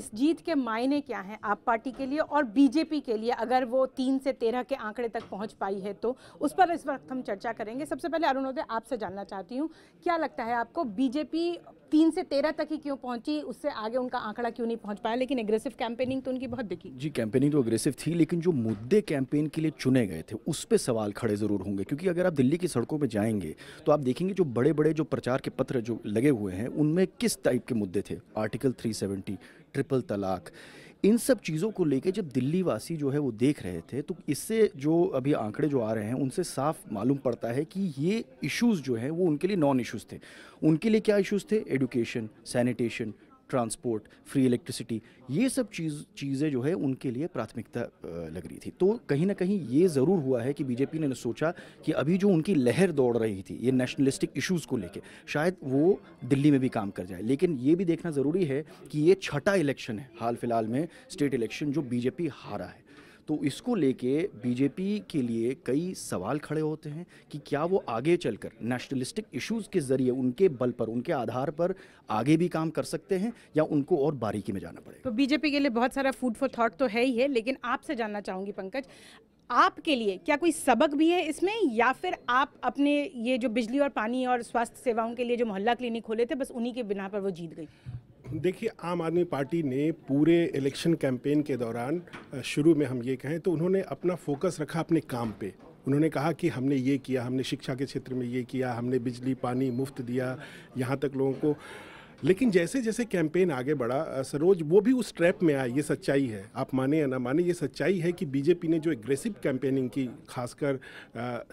इस जीत के मायने क्या हैं आप पार्टी के लिए और बीजेपी के लिए अगर वो तीन से तेरह के आंकड़े तक पहुंच पाई है तो उस पर इस वक्त हम चर्चा करेंगे सबसे पहले अरुणोदय आपसे जानना चाहती हूँ क्या लगता है आपको बीजेपी तीन से तेरह तक ही क्यों पहुंची उससे आगे उनका आंकड़ा क्यों नहीं पहुंच पाया लेकिन एग्रेसिव कैंपेनिंग तो उनकी बहुत दिखी जी कैंपेनिंग तो एग्रेसिव थी लेकिन जो मुद्दे कैंपेन के लिए चुने गए थे उस पर सवाल खड़े ज़रूर होंगे क्योंकि अगर आप दिल्ली की सड़कों पर जाएंगे तो आप देखेंगे जो बड़े बड़े जो प्रचार के पत्र जो लगे हुए हैं उनमें किस टाइप के मुद्दे थे आर्टिकल थ्री ट्रिपल तलाक इन सब चीज़ों को लेके जब दिल्ली वासी जो है वो देख रहे थे तो इससे जो अभी आंकड़े जो आ रहे हैं उनसे साफ मालूम पड़ता है कि ये इश्यूज़ जो हैं वो उनके लिए नॉन इश्यूज़ थे उनके लिए क्या इश्यूज़ थे education sanitation transport free electricity ये सब चीज़ चीज़ें जो है उनके लिए प्राथमिकता लग रही थी तो कहीं ना कहीं ये ज़रूर हुआ है कि बीजेपी ने सोचा कि अभी जो उनकी लहर दौड़ रही थी ये नेशनलिस्टिक इशूज़ को लेके शायद वो दिल्ली में भी काम कर जाए लेकिन ये भी देखना ज़रूरी है कि ये छठा इलेक्शन है हाल फिलहाल में स्टेट इलेक्शन जो बीजेपी हारा है तो इसको लेके बीजेपी के लिए कई सवाल खड़े होते हैं कि क्या वो आगे चलकर नेशनलिस्टिक इश्यूज के ज़रिए उनके बल पर उनके आधार पर आगे भी काम कर सकते हैं या उनको और बारीकी में जाना पड़ेगा तो बीजेपी के लिए बहुत सारा फूड फॉर थाट तो है ही है लेकिन आपसे जानना चाहूँगी पंकज आपके लिए क्या कोई सबक भी है इसमें या फिर आप अपने ये जो बिजली और पानी और स्वास्थ्य सेवाओं के लिए जो मोहल्ला क्लिनिक खोले थे बस उन्हीं के बिना पर वो जीत गई देखिए आम आदमी पार्टी ने पूरे इलेक्शन कैंपेन के दौरान शुरू में हम ये कहें तो उन्होंने अपना फोकस रखा अपने काम पे उन्होंने कहा कि हमने ये किया हमने शिक्षा के क्षेत्र में ये किया हमने बिजली पानी मुफ्त दिया यहाँ तक लोगों को लेकिन जैसे जैसे कैंपेन आगे बढ़ा सरोज वो भी उस ट्रैप में आए ये सच्चाई है आप माने या ना माने ये सच्चाई है कि बीजेपी ने जो एग्रेसिव कैंपेनिंग की खासकर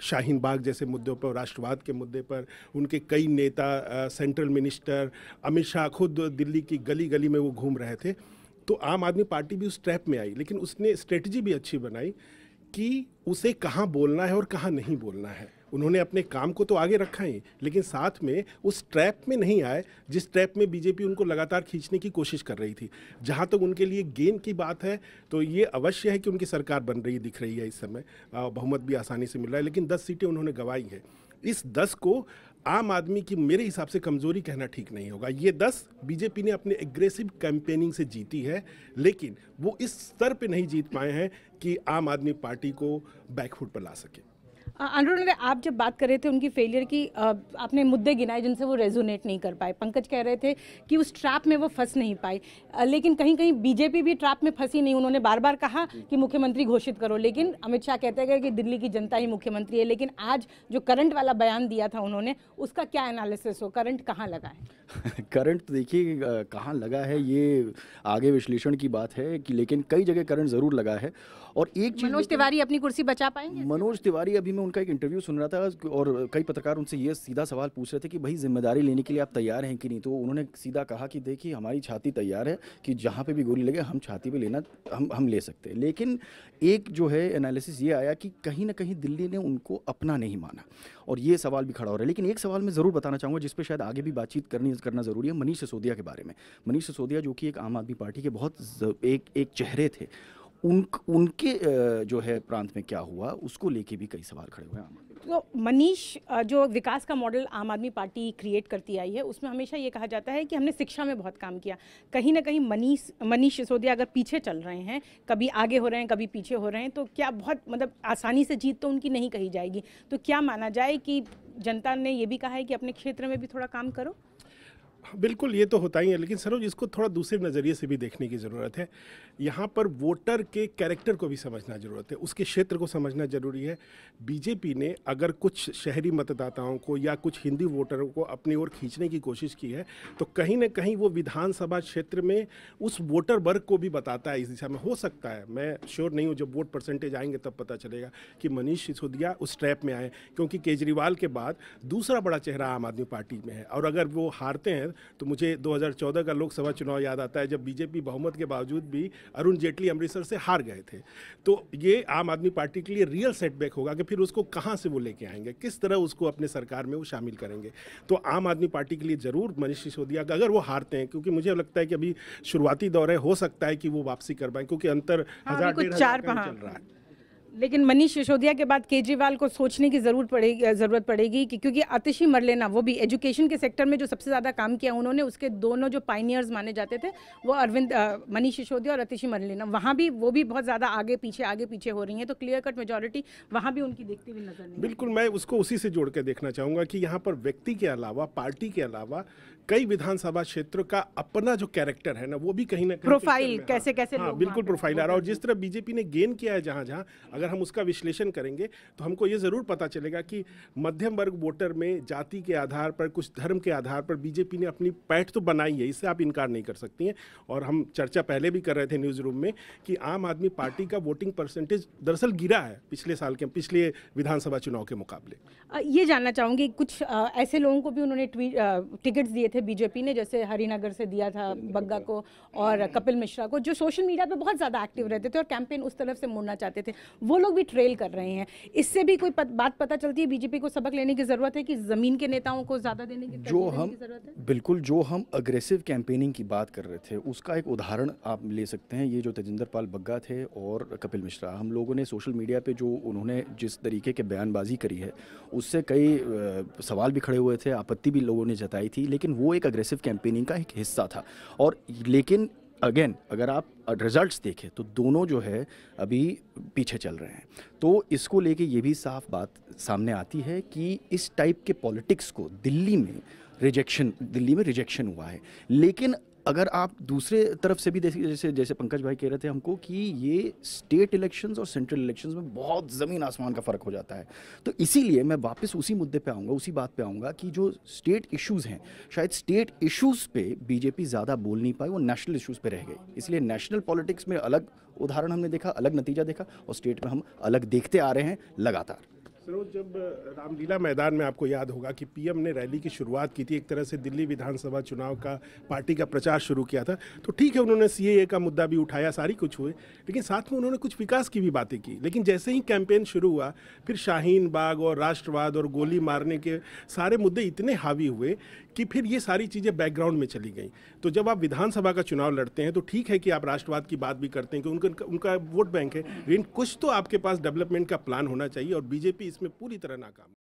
शाहीन बाग जैसे मुद्दों पर राष्ट्रवाद के मुद्दे पर उनके कई नेता सेंट्रल मिनिस्टर अमित शाह खुद दिल्ली की गली गली में वो घूम रहे थे तो आम आदमी पार्टी भी उस ट्रैप में आई लेकिन उसने स्ट्रेटजी भी अच्छी बनाई कि उसे कहाँ बोलना है और कहाँ नहीं बोलना है उन्होंने अपने काम को तो आगे रखा ही लेकिन साथ में उस ट्रैप में नहीं आए जिस ट्रैप में बीजेपी उनको लगातार खींचने की कोशिश कर रही थी जहाँ तक तो उनके लिए गेन की बात है तो ये अवश्य है कि उनकी सरकार बन रही दिख रही है इस समय बहुमत भी आसानी से मिल रहा है लेकिन दस सीटें उन्होंने गंवाई हैं इस दस को आम आदमी की मेरे हिसाब से कमजोरी कहना ठीक नहीं होगा ये दस बीजेपी ने अपने एग्रेसिव कैंपेनिंग से जीती है लेकिन वो इस स्तर पे नहीं जीत पाए हैं कि आम आदमी पार्टी को बैकफुट पर ला सके अनुराग आप जब बात कर रहे थे उनकी फेलियर की आपने मुद्दे गिनाए जिनसे वो रेजोनेट नहीं कर पाए पंकज कह रहे थे कि उस ट्रैप में वो फंस नहीं पाए लेकिन कहीं कहीं बीजेपी भी ट्रैप में फंसी नहीं उन्होंने बार बार कहा कि मुख्यमंत्री घोषित करो लेकिन अमित शाह कहते गए कि दिल्ली की जनता ही मुख्यमंत्री है लेकिन आज जो करंट वाला बयान दिया था उन्होंने उसका क्या एनालिसिस हो करंट कहाँ लगा है करंट तो देखिए कहाँ लगा है ये आगे विश्लेषण की बात है कि लेकिन कई जगह करंट जरूर लगा है और एक मनोज तिवारी अपनी कुर्सी बचा पाएंगे मनोज तिवारी अभी मैं उनका एक इंटरव्यू सुन रहा था और कई पत्रकार उनसे ये सीधा सवाल पूछ रहे थे कि भाई जिम्मेदारी लेने के लिए आप तैयार हैं कि नहीं तो उन्होंने सीधा कहा कि देखिए हमारी छाती तैयार है कि जहाँ पे भी गोली लगे हम छाती पे लेना हम हम ले सकते हैं लेकिन एक जो है एनालिसिस ये आया कि कहीं ना कहीं दिल्ली ने उनको अपना नहीं माना और ये सवाल भी खड़ा हो रहा है लेकिन एक सवाल मैं ज़रूर बताना चाहूँगा जिस पर शायद आगे भी बातचीत करनी करना ज़रूरी है मनीष सिसोदिया के बारे में मनीष सिसोदिया जो कि एक आम आदमी पार्टी के बहुत एक एक चेहरे थे उन उनके जो है प्रांत में क्या हुआ उसको लेके भी कई सवाल खड़े हुए हैं तो मनीष जो विकास का मॉडल आम आदमी पार्टी क्रिएट करती आई है उसमें हमेशा ये कहा जाता है कि हमने शिक्षा में बहुत काम किया कहीं ना कहीं मनीष मनीष सिसोदिया अगर पीछे चल रहे हैं कभी आगे हो रहे हैं कभी पीछे हो रहे हैं तो क्या बहुत मतलब आसानी से जीत तो उनकी नहीं कही जाएगी तो क्या माना जाए कि जनता ने ये भी कहा है कि अपने क्षेत्र में भी थोड़ा काम करो हाँ, बिल्कुल ये तो होता ही है लेकिन सरोज इसको थोड़ा दूसरे नज़रिए से भी देखने की ज़रूरत है यहाँ पर वोटर के कैरेक्टर को भी समझना ज़रूरत है उसके क्षेत्र को समझना ज़रूरी है बीजेपी ने अगर कुछ शहरी मतदाताओं को या कुछ हिंदी वोटरों को अपनी ओर खींचने की कोशिश की है तो कहीं ना कहीं वो विधानसभा क्षेत्र में उस वोटर वर्ग को भी बताता है इस दिशा में हो सकता है मैं श्योर नहीं हूँ जब वोट परसेंटेज आएंगे तब पता चलेगा कि मनीष सिसोदिया उस ट्रैप में आए क्योंकि केजरीवाल के बाद दूसरा बड़ा चेहरा आम आदमी पार्टी में है और अगर वो हारते हैं तो मुझे 2014 का लोकसभा चुनाव याद आता है जब बीजेपी बहुमत के बावजूद भी अरुण जेटली अमृतसर से हार गए थे तो ये आम आदमी पार्टी के लिए रियल सेटबैक होगा कि फिर उसको कहाँ से वो लेके आएंगे किस तरह उसको अपने सरकार में वो शामिल करेंगे तो आम आदमी पार्टी के लिए ज़रूर मनीष सिसोदिया अगर वो हारते हैं क्योंकि मुझे लगता है कि अभी शुरुआती दौर है हो सकता है कि वो वापसी कर पाए क्योंकि अंतर हाँ, हज़ार चल रहा है लेकिन मनीष सिसोदिया के बाद केजरीवाल को सोचने की जरूरत पड़ेगी ज़रूरत पड़ेगी कि क्योंकि आतिशी मरलेना वो भी एजुकेशन के सेक्टर में जो सबसे ज़्यादा काम किया उन्होंने उसके दोनों जो पाइनियर्स माने जाते थे वो अरविंद मनीष सिसोदिया और आतिशी मरलेना वहाँ भी वो भी बहुत ज़्यादा आगे पीछे आगे पीछे हो रही हैं तो क्लियर कट मेजोरिटी वहाँ भी उनकी देखती हुई नजर नहीं बिल्कुल मैं उसको उसी से जोड़ के देखना चाहूँगा कि यहाँ पर व्यक्ति के अलावा पार्टी के अलावा कई विधानसभा क्षेत्र का अपना जो कैरेक्टर है ना वो भी कहीं ना कहीं प्रोफाइल कैसे कैसे बिल्कुल प्रोफाइल आ रहा है और जिस तरह बीजेपी ने गेन किया है जहाँ जहाँ अगर अगर हम उसका विश्लेषण करेंगे तो हमको ये ज़रूर पता चलेगा कि मध्यम वर्ग वोटर में जाति के आधार पर कुछ धर्म के आधार पर बीजेपी ने अपनी पैठ तो बनाई है इससे आप इनकार नहीं कर सकती हैं और हम चर्चा पहले भी कर रहे थे न्यूज़ रूम में कि आम आदमी पार्टी का वोटिंग परसेंटेज दरअसल गिरा है पिछले साल के पिछले विधानसभा चुनाव के मुकाबले ये जानना चाहूँगी कुछ ऐसे लोगों को भी उन्होंने टिकट्स दिए थे बीजेपी ने जैसे हरिनगर से दिया था बग्गा को और कपिल मिश्रा को जो सोशल मीडिया पर बहुत ज़्यादा एक्टिव रहते थे और कैंपेन उस तरफ से मुड़ना चाहते थे वो लोग भी ट्रेल कर रहे हैं इससे भी कोई पत, बात पता चलती है बीजेपी को सबक लेने की ज़रूरत है कि ज़मीन के नेताओं को ज़्यादा देने की जो हम की बिल्कुल जो हम अग्रेसिव कैंपेनिंग की बात कर रहे थे उसका एक उदाहरण आप ले सकते हैं ये जो तेजिंदर पाल बग्गा थे और कपिल मिश्रा हम लोगों ने सोशल मीडिया पर जो उन्होंने जिस तरीके के बयानबाजी करी है उससे कई सवाल भी खड़े हुए थे आपत्ति भी लोगों ने जताई थी लेकिन वो एक अग्रेसिव कैंपेनिंग का एक हिस्सा था और लेकिन अगेन अगर आप रिजल्ट्स देखें तो दोनों जो है अभी पीछे चल रहे हैं तो इसको लेके ये भी साफ बात सामने आती है कि इस टाइप के पॉलिटिक्स को दिल्ली में रिजेक्शन दिल्ली में रिजेक्शन हुआ है लेकिन अगर आप दूसरे तरफ से भी देखिए जैसे जैसे पंकज भाई कह रहे थे हमको कि ये स्टेट इलेक्शंस और सेंट्रल इलेक्शंस में बहुत ज़मीन आसमान का फ़र्क हो जाता है तो इसीलिए मैं वापस उसी मुद्दे पे आऊँगा उसी बात पे आऊँगा कि जो स्टेट इश्यूज़ हैं शायद स्टेट इश्यूज़ पे बीजेपी ज़्यादा बोल नहीं पाई वो नेशनल इशूज़ पर रह गई इसलिए नेशनल पॉलिटिक्स में अलग उदाहरण हमने देखा अलग नतीजा देखा और स्टेट में हम अलग देखते आ रहे हैं लगातार सरोज जब रामलीला मैदान में आपको याद होगा कि पीएम ने रैली की शुरुआत की थी एक तरह से दिल्ली विधानसभा चुनाव का पार्टी का प्रचार शुरू किया था तो ठीक है उन्होंने सी का मुद्दा भी उठाया सारी कुछ हुए लेकिन साथ में उन्होंने कुछ विकास की भी बातें की लेकिन जैसे ही कैंपेन शुरू हुआ फिर शाहीन बाग और राष्ट्रवाद और गोली मारने के सारे मुद्दे इतने हावी हुए कि फिर ये सारी चीज़ें बैकग्राउंड में चली गई तो जब आप विधानसभा का चुनाव लड़ते हैं तो ठीक है कि आप राष्ट्रवाद की बात भी करते हैं कि उनका उनका वोट बैंक है लेकिन कुछ तो आपके पास डेवलपमेंट का प्लान होना चाहिए और बीजेपी इसमें पूरी तरह नाकाम